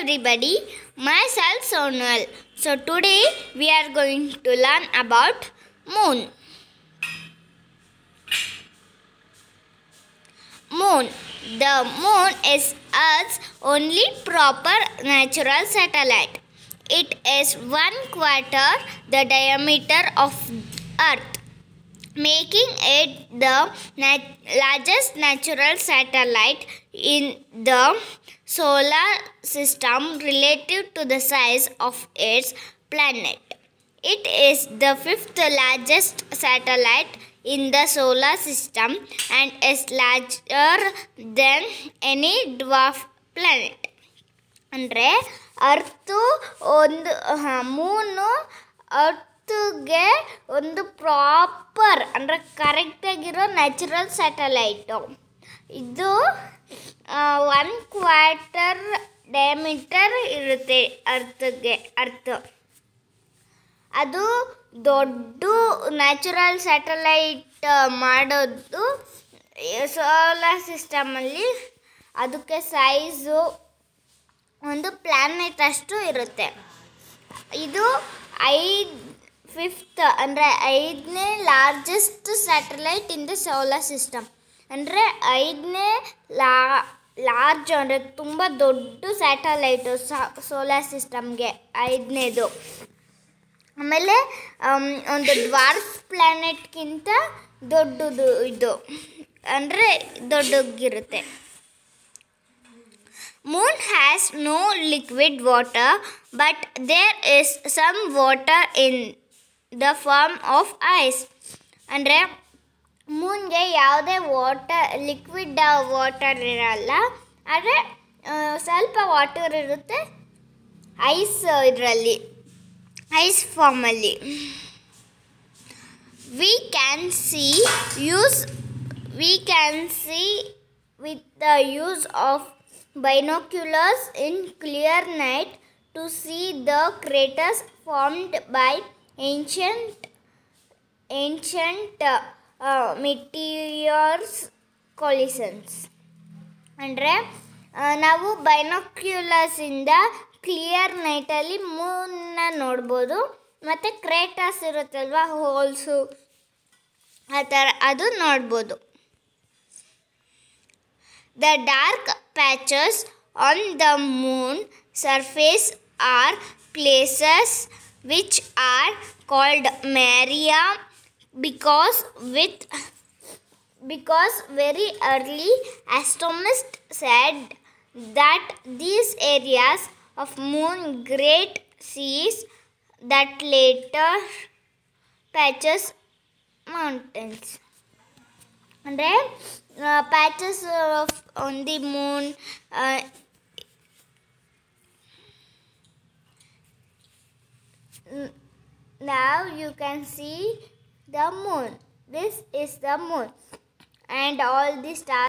everybody, myself Sonal. So today we are going to learn about moon. Moon. The moon is Earth's only proper natural satellite. It is one quarter the diameter of Earth making it the nat largest natural satellite in the solar system relative to the size of its planet. It is the fifth largest satellite in the solar system and is larger than any dwarf planet. ಅಂದರೆ earth ಒಂದು moon ಅರ್ತ್ಗೆ ಒಂದು proper ಅಂದರೆ ಕರೆಕ್ಟಾಗಿರೋ natural satellite ಇದು one quarter diameter ಇರುತ್ತೆ ಅರ್ತ್ಗೆ ಅರ್ಥ ಅದು ದೊಡ್ಡ ನ್ಯಾಚುರಲ್ ಸ್ಯಾಟಲೈಟ್ ಮಾಡೋದು ಸೋಲಾರ್ ಸಿಸ್ಟಮಲ್ಲಿ ಅದಕ್ಕೆ ಸೈಜು ಒಂದು ಪ್ಲ್ಯಾನೆಟ್ ಅಷ್ಟು ಇರುತ್ತೆ ಇದು ಐದು ಫಿಫ್ತ್ ಅಂದರೆ ಐದನೇ largest satellite in the solar system ಅಂದರೆ ಐದನೇ ಲಾ ಲಾರ್ಜ್ ಅಂದರೆ ತುಂಬ ದೊಡ್ಡ ಸ್ಯಾಟಲೈಟು ಸೋಲಾರ್ ಸಿಸ್ಟಮ್ಗೆ ಐದನೇದು ಆಮೇಲೆ ಒಂದು ಡ್ವಾರ್ಫ್ ಪ್ಲ್ಯಾನೆಟ್ಗಿಂತ ದೊಡ್ಡದು ಇದು ಅಂದರೆ ದೊಡ್ಡಗಿರುತ್ತೆ moon has no liquid water but there is some water in the form of ice. Andre Munje yaude water liquid water irala andre salpa water irutte ice idralli ice form alli we can see use we can see with the use of binoculars in clear night to see the craters formed by ancient ancient meteors uh, ಅಂದರೆ ನಾವು ಬೈನೋಕ್ಯುಲರ್ಸಿಂದ clear ನೈಟಲ್ಲಿ ಮೂನ್ನ ನೋಡ್ಬೋದು ಮತ್ತು craters ಇರುತ್ತಲ್ವ holes ಆ ಥರ ಅದು ನೋಡ್ಬೋದು the dark patches on the moon surface are places which are called Maria because with because very early astronomers said that these areas of moon great seas that later patches mountains uh, patches of on the moon. Moon uh, Now you can see the moon. This is the moon and all the stars.